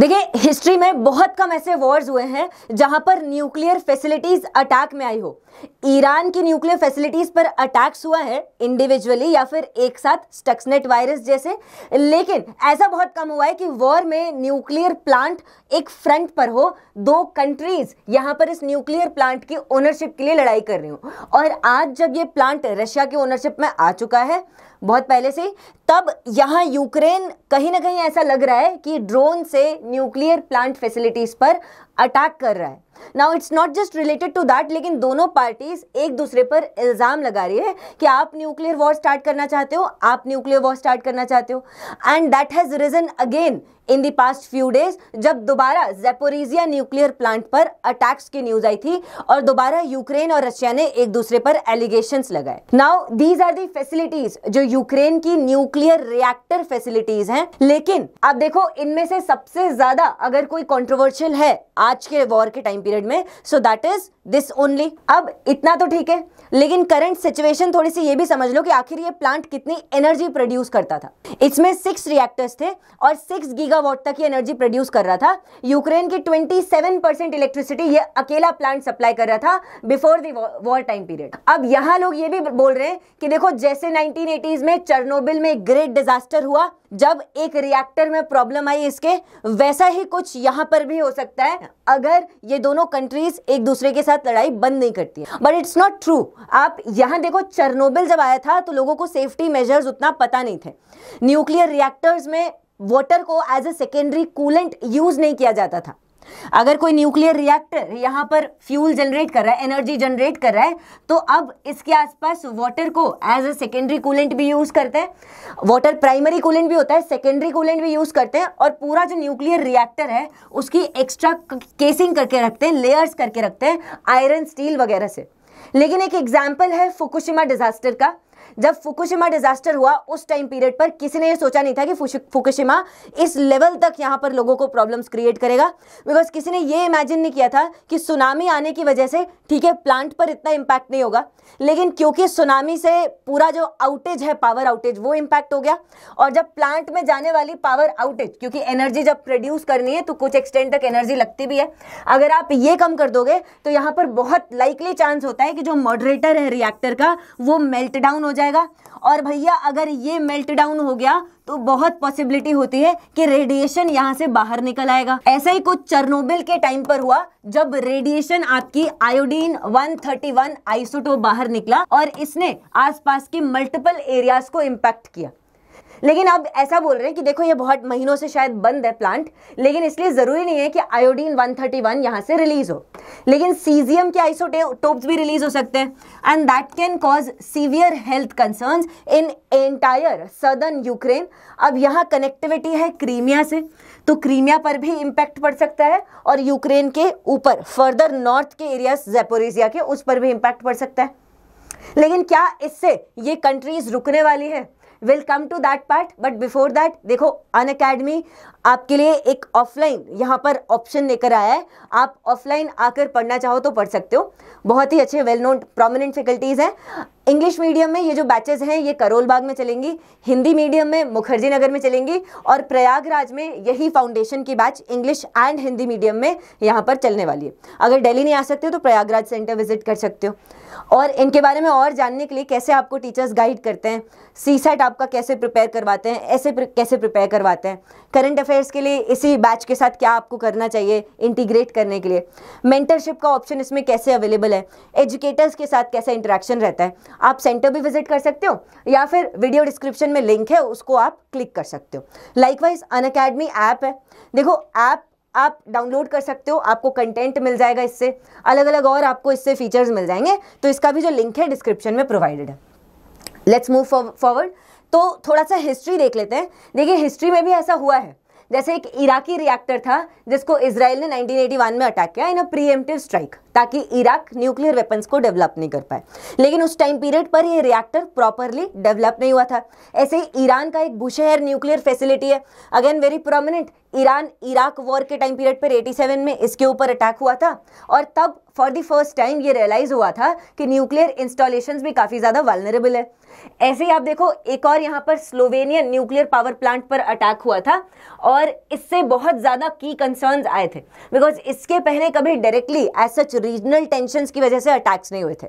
देखिए हिस्ट्री में बहुत कम ऐसे वॉर्स हुए हैं जहां पर न्यूक्लियर फैसिलिटीज अटैक में आई हो ईरान की न्यूक्लियर फैसिलिटीज पर अटैक्स हुआ है इंडिविजुअली या फिर एक साथ स्टक्सनेट वायरस जैसे लेकिन ऐसा बहुत कम हुआ है कि वॉर में न्यूक्लियर प्लांट एक फ्रंट पर हो दो कंट्रीज यहां पर इस न्यूक्लियर प्लांट की ओनरशिप के लिए लड़ाई कर रही हूँ और आज जब ये प्लांट रशिया की ओनरशिप में आ चुका है बहुत पहले से तब यहाँ यूक्रेन कहीं ना कहीं ऐसा लग रहा है कि ड्रोन से न्यूक्लियर प्लांट फैसिलिटीज़ पर अटैक कर रहा है now it's not just related to that लेकिन दोनों पार्टीज एक दूसरे पर इल्ज़ाम लगा रही है कि आप न्यूक्लियर वॉर स्टार्ट करना चाहते हो आप न्यूक्लियर वॉर स्टार्ट करना चाहते हो and that has risen again in the past few days जब दोबारा जेपोरिजिया न्यूक्लियर प्लांट पर अटैक्स की न्यूज आई थी और दोबारा यूक्रेन और रशिया ने एक दूसरे पर एलिगेशन लगाए now these are the facilities जो यूक्रेन की न्यूक्लियर रिएक्टर फैसिलिटीज हैं लेकिन आप देखो इनमें से सबसे ज्यादा अगर कोई कॉन्ट्रोवर्शियल है आज के वॉर के टाइम पीरियड में so that is this only अब इतना तो ठीक है लेकिन करंट सिचुएशन थोड़ी सी ये भी समझ लो कि आखिर ये प्लांट कितनी एनर्जी प्रोड्यूस करता था इसमें सिक्स रिएक्टर्स थे और सिक्स गीगावाट तक ये एनर्जी प्रोड्यूस कर रहा था यूक्रेन की ट्वेंटी सेवन परसेंट इलेक्ट्रिसिटी ये अकेला प्लांट सप्लाई कर रहा था before the war time period अब यहाँ लोग ये भी बोल रहे हैं कि देखो जैसे नाइनटीन में चरनोबिल में ग्रेट डिजास्टर हुआ जब एक रिएक्टर में प्रॉब्लम आई इसके वैसा ही कुछ यहाँ पर भी हो सकता है अगर ये दोनों कंट्रीज एक दूसरे के साथ लड़ाई बंद नहीं करती है बट इट्स नॉट ट्रू आप यहां देखो चरनोबिल जब आया था तो लोगों को सेफ्टी मेजर्स उतना पता नहीं थे न्यूक्लियर रिएक्टर्स में वाटर को as a secondary coolant use नहीं किया जाता था अगर कोई न्यूक्लियर रिएक्टर यहाँ पर फ्यूल जनरेट कर रहा है एनर्जी जनरेट कर रहा है तो अब इसके आसपास वाटर को एज अ सेकेंडरी कूलेंट भी यूज़ करते हैं वाटर प्राइमरी कूलेंट भी होता है सेकेंडरी कूलेंट भी यूज़ करते हैं और पूरा जो न्यूक्लियर रिएक्टर है उसकी एक्स्ट्रा केसिंग करके रखते हैं लेयर्स करके रखते हैं आयरन स्टील वगैरह से लेकिन एक एग्जाम्पल है फुकुशिमा डिजास्टर का जब फुकुशिमा डिजास्टर हुआ उस टाइम पीरियड पर किसी ने ये सोचा नहीं था कि फुकुशिमा इस लेवल तक यहाँ पर लोगों को प्रॉब्लम्स क्रिएट करेगा बिकॉज किसी ने ये इमेजिन नहीं किया था कि सुनामी आने की वजह से ठीक है प्लांट पर इतना इम्पैक्ट नहीं होगा लेकिन क्योंकि सुनामी से पूरा जो आउटेज है पावर आउटेज वो इम्पैक्ट हो गया और जब प्लांट में जाने वाली पावर आउटेज क्योंकि एनर्जी जब प्रोड्यूस करनी है तो कुछ एक्सटेंड तक एनर्जी लगती भी है अगर आप ये कम कर दोगे तो यहाँ पर बहुत लाइकली चांस होता है कि जो मॉडरेटर है रिएक्टर का वो मेल्ट डाउन हो जाए जाएगा और भैया अगर ये मेल्ट डाउन हो गया तो बहुत पॉसिबिलिटी होती है कि रेडिएशन यहाँ से बाहर निकल आएगा ऐसा ही कुछ चरनोबिल के टाइम पर हुआ जब रेडिएशन आपकी आयोडीन 131 आइसोटोप बाहर निकला और इसने आसपास के मल्टीपल एरियाज को इम्पैक्ट किया लेकिन अब ऐसा बोल रहे हैं कि देखो ये बहुत महीनों से शायद बंद है प्लांट लेकिन इसलिए ज़रूरी नहीं है कि आयोडीन 131 यहाँ से रिलीज हो लेकिन सीजियम के आइसोटोप्स भी रिलीज हो सकते हैं and that can cause severe health concern in entire southern Ukraine अब यहाँ कनेक्टिविटी है क्रीमिया से तो क्रीमिया पर भी इंपैक्ट पड़ सकता है और यूक्रेन के ऊपर फर्दर नॉर्थ के एरिया जेपोरिजिया के उस पर भी इम्पैक्ट पड़ सकता है लेकिन क्या इससे ये कंट्रीज रुकने वाली है will come to that part but before that देखो अन अकेडमी आपके लिए एक ऑफलाइन यहाँ पर ऑप्शन लेकर आया है आप ऑफलाइन आकर पढ़ना चाहो तो पढ़ सकते हो बहुत ही अच्छे वेल नोन प्रोमिनेंट फैकल्टीज़ हैं इंग्लिश मीडियम में ये जो बैचेस हैं ये करोल बाग में चलेंगी हिंदी मीडियम में मुखर्जी नगर में चलेंगी और प्रयागराज में यही फाउंडेशन की batch English and Hindi medium में यहाँ पर चलने वाली है अगर डेली नहीं आ सकते हो तो प्रयागराज सेंटर विजिट कर सकते हो और इनके बारे में और जानने के लिए कैसे आपको टीचर्स गाइड करते हैं सी आपका कैसे प्रिपेयर करवाते हैं ऐसे कैसे प्रिपेयर करवाते हैं करंट अफेयर अफेयर्स के लिए इसी बैच के साथ क्या आपको करना चाहिए इंटीग्रेट करने के लिए मेंटरशिप का ऑप्शन इसमें कैसे अवेलेबल है एजुकेटर्स के साथ कैसा इंटरेक्शन रहता है आप सेंटर भी विजिट कर सकते हो या फिर वीडियो डिस्क्रिप्शन में लिंक है उसको आप क्लिक कर सकते हो लाइकवाइज अन अकेडमी ऐप है देखो ऐप आप डाउनलोड कर सकते हो आपको कंटेंट मिल जाएगा इससे अलग अलग और आपको इससे फीचर्स मिल जाएंगे तो इसका भी जो लिंक है डिस्क्रिप्शन में प्रोवाइडेड है लेट्स मूव फॉरवर्ड तो थोड़ा सा हिस्ट्री देख लेते हैं देखिए हिस्ट्री में भी ऐसा हुआ है जैसे एक इराकी रिएक्टर था जिसको इसराइल ने 1981 में अटैक किया इन अ प्रीएम्प्टिव स्ट्राइक ताकि इराक न्यूक्लियर वेपन्स को डेवलप नहीं कर पाए लेकिन उस टाइम पीरियड पर ये रिएक्टर प्रॉपरली डेवलप नहीं हुआ था ऐसे ही ईरान का एक बुशहर न्यूक्लियर फैसिलिटी है again very prominent Iran Iraq war के टाइम पीरियड पर 87 में इसके ऊपर अटैक हुआ था और तब फॉर द फर्स्ट टाइम ये रियलाइज हुआ था कि न्यूक्लियर इंस्टॉलेशंस भी काफ़ी ज़्यादा वालनरेबल है ऐसे ही आप देखो एक और यहाँ पर स्लोवेनियन न्यूक्लियर पावर प्लांट पर अटैक हुआ था और इससे बहुत ज़्यादा की कंसर्न्स आए थे बिकॉज इसके पहले कभी directly as such regional tension की वजह से अटैक्स नहीं हुए थे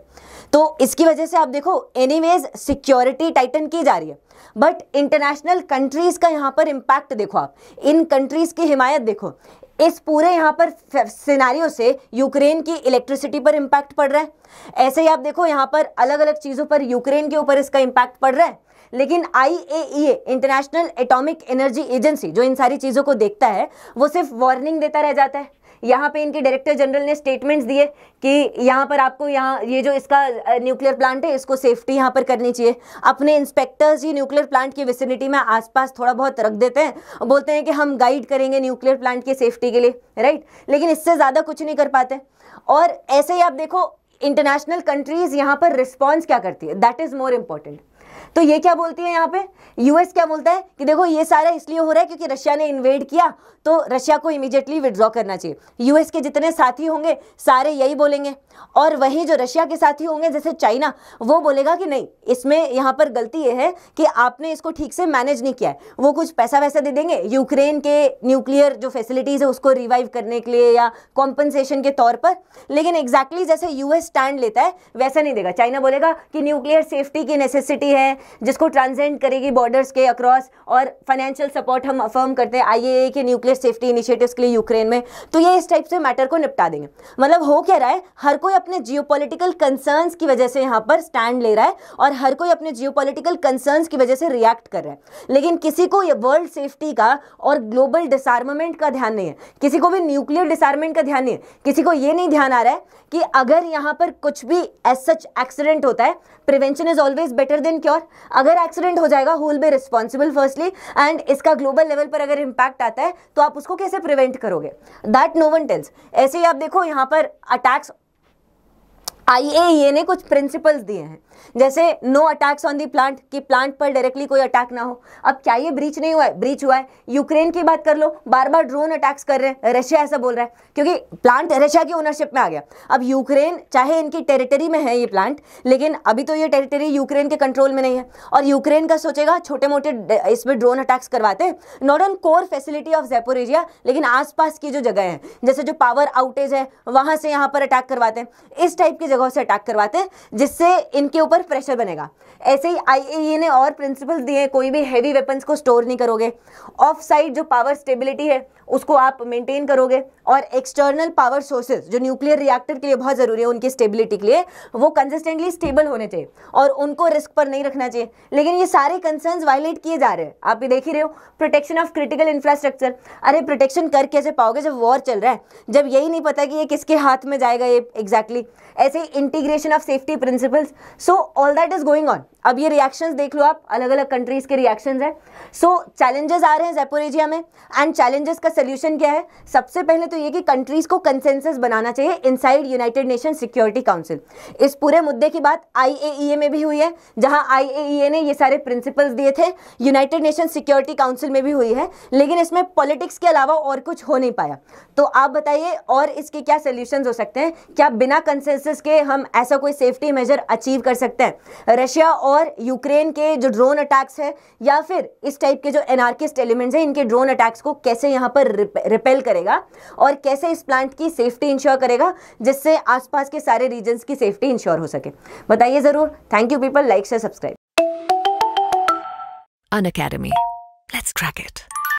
तो इसकी वजह से आप देखो एनीवेज सिक्योरिटी टाइटन की जा रही है बट इंटरनेशनल कंट्रीज़ का यहाँ पर इम्पैक्ट देखो आप इन कंट्रीज़ की हिमायत देखो इस पूरे यहाँ पर सिनारियों से यूक्रेन की इलेक्ट्रिसिटी पर इम्पैक्ट पड़ रहा है ऐसे ही आप देखो यहाँ पर अलग अलग चीज़ों पर यूक्रेन के ऊपर इसका इम्पैक्ट पड़ रहा है लेकिन I A International Atomic Energy Agency जो इन सारी चीज़ों को देखता है वो सिर्फ वार्निंग देता रह जाता है यहाँ पे इनके डायरेक्टर जनरल ने स्टेटमेंट्स दिए कि यहाँ पर आपको यहाँ ये जो इसका न्यूक्लियर प्लांट है इसको सेफ्टी यहाँ पर करनी चाहिए अपने इंस्पेक्टर्स ही न्यूक्लियर प्लांट की विसिनिटी में आसपास थोड़ा बहुत रख देते हैं बोलते हैं कि हम गाइड करेंगे न्यूक्लियर प्लांट की सेफ्टी के लिए राइट लेकिन इससे ज़्यादा कुछ नहीं कर पाते और ऐसे ही आप देखो इंटरनेशनल कंट्रीज़ यहाँ पर रिस्पॉन्स क्या करती है दैट इज़ मोर इम्पॉर्टेंट तो ये क्या बोलती है यहाँ पे यूएस क्या बोलता है कि देखो ये सारा इसलिए हो रहा है क्योंकि रशिया ने इन्वेड किया तो रशिया को इमीडिएटली विड्रॉ करना चाहिए यूएस के जितने साथी होंगे सारे यही बोलेंगे और वहीं जो रशिया के साथी होंगे जैसे चाइना वो बोलेगा कि नहीं इसमें यहाँ पर गलती ये है कि आपने इसको ठीक से मैनेज नहीं किया है वो कुछ पैसा वैसा दे देंगे यूक्रेन के न्यूक्लियर जो फैसिलिटीज़ है उसको रिवाइव करने के लिए या कॉम्पनसेशन के तौर पर लेकिन एग्जैक्टली exactly जैसे यूएस स्टैंड लेता है वैसा नहीं देगा चाइना बोलेगा कि न्यूक्लियर सेफ्टी की नेसेसिटी है जिसको ट्रांसेंड करेगी बॉर्डर्स के अक्रॉस और फाइनेंशियल सपोर्ट हम अफर्म करते हैं आई के न्यूक्लियर सेफ्टी इनिशिएटिव्स के लिए यूक्रेन में तो ये इस टाइप से मैटर को निपटा देंगे मतलब हो क्या रहा है हर कोई अपने जियो पोलिटिकल की वजह से यहाँ पर स्टैंड ले रहा है और हर कोई अपने जियो कंसर्न्स की वजह से रिएक्ट कर रहा है लेकिन किसी को वर्ल्ड सेफ्टी का और ग्लोबल डिसार्ममेंट का ध्यान नहीं है किसी को भी न्यूक्लियर डिसार्मेंट का ध्यान नहीं है किसी को ये नहीं ध्यान आ रहा है कि अगर यहाँ पर कुछ भी एज सच एक्सीडेंट होता है prevention is always better than cure अगर एक्सीडेंट हो जाएगा who will be responsible firstly and इसका ग्लोबल लेवल पर अगर इम्पैक्ट आता है तो आप उसको कैसे प्रिवेंट करोगे दैट नो वन टेल्स ऐसे ही आप देखो यहाँ पर अटैक्स ए e ने कुछ प्रिंसिपल्स दिए हैं जैसे no attacks on the plant कि प्लांट पर डायरेक्टली कोई अटैक ना हो अब क्या ये ब्रीच नहीं हुआ है ब्रीच हुआ है यूक्रेन की बात कर लो बार बार ड्रोन अटैक्स कर रहे हैं रशिया ऐसा बोल रहा है क्योंकि प्लांट रशिया की ओनरशिप में आ गया अब यूक्रेन चाहे इनकी टेरिटरी में है ये प्लांट लेकिन अभी तो ये टेरिटरी यूक्रेन के कंट्रोल में नहीं है और यूक्रेन का सोचेगा छोटे मोटे इसमें ड्रोन अटैक्स करवाते हैं not on core facility of Jaipur area लेकिन आसपास की जो जगह है जैसे जो पावर आउटेज है वहाँ से यहाँ पर अटैक करवाते हैं इस टाइप की जगहों से अटैक करवाते हैं जिससे इनके ऊपर प्रेशर बनेगा ऐसे ही आई e ने और प्रिंसिपल्स दिए हैं कोई भी हैवी वेपन्स को स्टोर नहीं करोगे ऑफ साइड जो पावर स्टेबिलिटी है उसको आप मेंटेन करोगे और एक्सटर्नल पावर सोर्सेज जो न्यूक्लियर रिएक्टर के लिए बहुत ज़रूरी है उनकी स्टेबिलिटी के लिए वो कंसिस्टेंटली स्टेबल होने चाहिए और उनको रिस्क पर नहीं रखना चाहिए लेकिन ये सारे कंसर्न्स वायलेट किए जा रहे हैं आप ये देख ही रहे हो प्रोटेक्शन ऑफ क्रिटिकल इंफ्रास्ट्रक्चर अरे प्रोटेक्शन कर कैसे पाओगे जब वॉर चल रहा है जब यही नहीं पता कि ये किसके हाथ में जाएगा ये एग्जैक्टली exactly. ऐसे integration of safety principles so all that is going on अब ये रिएक्शंस देख लो आप अलग अलग कंट्रीज के रिएक्शंस हैं सो चैलेंजेस आ रहे हैं जेपोरेजिया में एंड चैलेंजेस का सोल्यूशन क्या है सबसे पहले तो ये कि कंट्रीज को कंसेंसस बनाना चाहिए inside United Nation Security Council इस पूरे मुद्दे की बात आई e में भी हुई है जहां आई e ने ये सारे प्रिंसिपल्स दिए थे यूनाइटेड नेशन सिक्योरिटी काउंसिल में भी हुई है लेकिन इसमें पॉलिटिक्स के अलावा और कुछ हो नहीं पाया तो आप बताइए और इसके क्या सोल्यूशन हो सकते हैं क्या बिना कंसेंसस के से हम ऐसा कोई सेफ्टी मेजर अचीव कर सकते हैं रशिया और यूक्रेन के जो ड्रोन अटैक्स हैं या फिर इस टाइप के जो एनार्किस्ट एलिमेंट्स हैं इनके ड्रोन अटैक्स को कैसे यहाँ पर रिपेल करेगा और कैसे इस प्लांट की सेफ्टी इंश्योर करेगा जिससे आसपास के सारे रीजन्स की सेफ्टी इंश्योर हो सके बताइए ज़रूर थैंक यू पीपल लाइक से subscribe Unacademy let's crack it